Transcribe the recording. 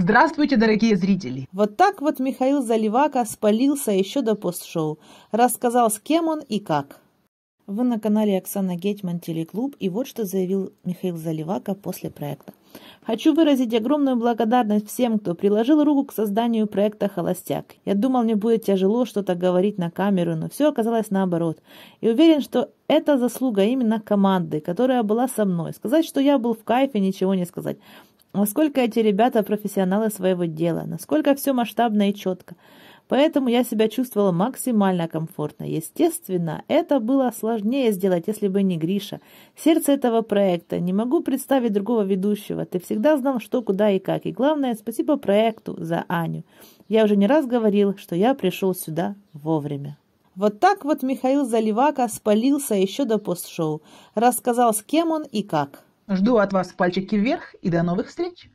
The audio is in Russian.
Здравствуйте, дорогие зрители! Вот так вот Михаил Заливака спалился еще до постшоу. Рассказал, с кем он и как. Вы на канале Оксана Гетьман Телеклуб, и вот что заявил Михаил Заливака после проекта. Хочу выразить огромную благодарность всем, кто приложил руку к созданию проекта «Холостяк». Я думал, мне будет тяжело что-то говорить на камеру, но все оказалось наоборот. И уверен, что это заслуга именно команды, которая была со мной. Сказать, что я был в кайфе, ничего не сказать. Насколько эти ребята профессионалы своего дела, насколько все масштабно и четко. Поэтому я себя чувствовала максимально комфортно. Естественно, это было сложнее сделать, если бы не Гриша. Сердце этого проекта. Не могу представить другого ведущего. Ты всегда знал, что, куда и как. И главное, спасибо проекту за Аню. Я уже не раз говорил, что я пришел сюда вовремя. Вот так вот Михаил Заливака спалился еще до постшоу. Рассказал, с кем он и как. Жду от вас пальчики вверх и до новых встреч!